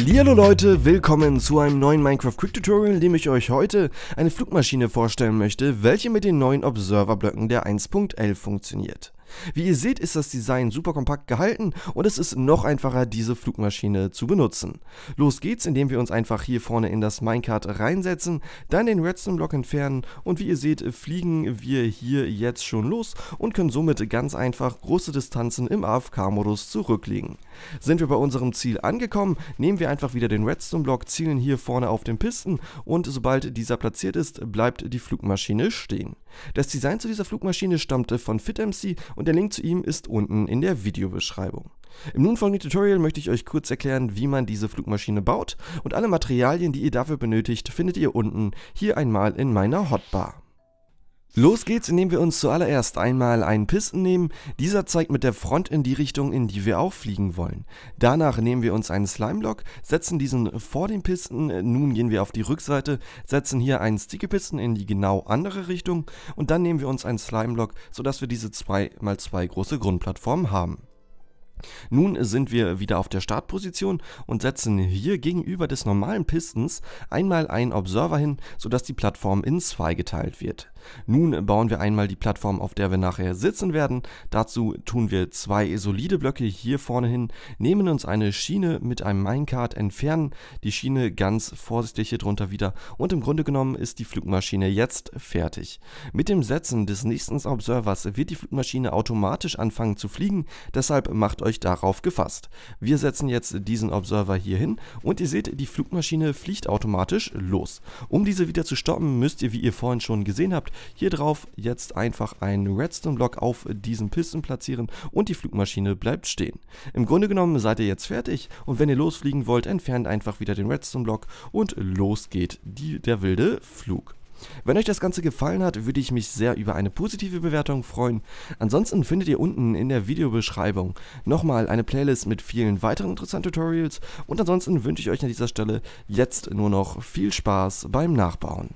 Hallihallo Leute, willkommen zu einem neuen Minecraft Quick Tutorial, in dem ich euch heute eine Flugmaschine vorstellen möchte, welche mit den neuen Observer-Blöcken der 1.11 funktioniert. Wie ihr seht, ist das Design super kompakt gehalten und es ist noch einfacher, diese Flugmaschine zu benutzen. Los geht's, indem wir uns einfach hier vorne in das Minecart reinsetzen, dann den Redstone-Block entfernen und wie ihr seht, fliegen wir hier jetzt schon los und können somit ganz einfach große Distanzen im AFK-Modus zurücklegen. Sind wir bei unserem Ziel angekommen, nehmen wir einfach wieder den Redstone-Block, zielen hier vorne auf den Pisten und sobald dieser platziert ist, bleibt die Flugmaschine stehen. Das Design zu dieser Flugmaschine stammte äh, von FitMC und der Link zu ihm ist unten in der Videobeschreibung. Im nun folgenden Tutorial möchte ich euch kurz erklären, wie man diese Flugmaschine baut und alle Materialien, die ihr dafür benötigt, findet ihr unten hier einmal in meiner Hotbar. Los geht's, indem wir uns zuallererst einmal einen Pisten nehmen. Dieser zeigt mit der Front in die Richtung, in die wir auch fliegen wollen. Danach nehmen wir uns einen Slime-Block, setzen diesen vor den Pisten. Nun gehen wir auf die Rückseite, setzen hier einen Sticky-Pisten in die genau andere Richtung und dann nehmen wir uns einen Slime-Block, sodass wir diese 2x2 große Grundplattform haben. Nun sind wir wieder auf der Startposition und setzen hier gegenüber des normalen Pistons einmal einen Observer hin, sodass die Plattform in zwei geteilt wird. Nun bauen wir einmal die Plattform, auf der wir nachher sitzen werden. Dazu tun wir zwei solide Blöcke hier vorne hin, nehmen uns eine Schiene mit einem Minecart, entfernen die Schiene ganz vorsichtig hier drunter wieder und im Grunde genommen ist die Flugmaschine jetzt fertig. Mit dem Setzen des nächsten Observers wird die Flugmaschine automatisch anfangen zu fliegen, deshalb macht euch darauf gefasst. Wir setzen jetzt diesen Observer hier hin und ihr seht, die Flugmaschine fliegt automatisch los. Um diese wieder zu stoppen, müsst ihr, wie ihr vorhin schon gesehen habt, hier drauf jetzt einfach einen Redstone-Block auf diesen Pisten platzieren und die Flugmaschine bleibt stehen. Im Grunde genommen seid ihr jetzt fertig und wenn ihr losfliegen wollt, entfernt einfach wieder den Redstone-Block und los geht die, der wilde Flug. Wenn euch das Ganze gefallen hat, würde ich mich sehr über eine positive Bewertung freuen. Ansonsten findet ihr unten in der Videobeschreibung nochmal eine Playlist mit vielen weiteren interessanten Tutorials und ansonsten wünsche ich euch an dieser Stelle jetzt nur noch viel Spaß beim Nachbauen.